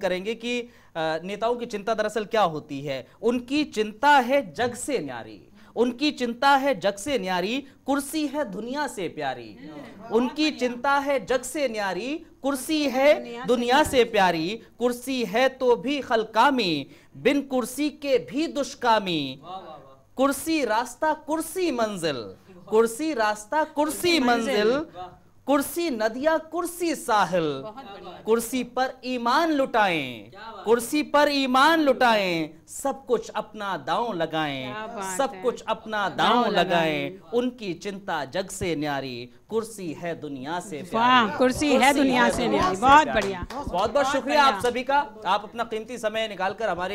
करेंगे कि नेताओं की चिंता दरअसल क्या होती है उनकी चिंता है जग से न्यारी उनकी चिंता है जग से न्यारी कुर्सी है दुनिया से प्यारी उनकी चिंता है जग से न्यारी कुर्सी है दुनिया से प्यारी कुर्सी है तो भी खलकामी बिन कुर्सी के भी दुष्कामी कुर्सी रास्ता कुर्सी मंजिल कुर्सी रास्ता कुर्सी मंजिल कुर्सी नदिया कुर्सी साहिल कुर्सी पर ईमान लुटाएं कुर्सी पर ईमान लुटाएं सब कुछ अपना दांव लगाएं सब कुछ अपना दांव लगाएं उनकी चिंता जग से न्यारी कुर्सी है दुनिया से कुर्सी है दुनिया से न्यारी बहुत बढ़िया बहुत बहुत शुक्रिया आप सभी का आप अपना कीमती समय निकालकर हमारे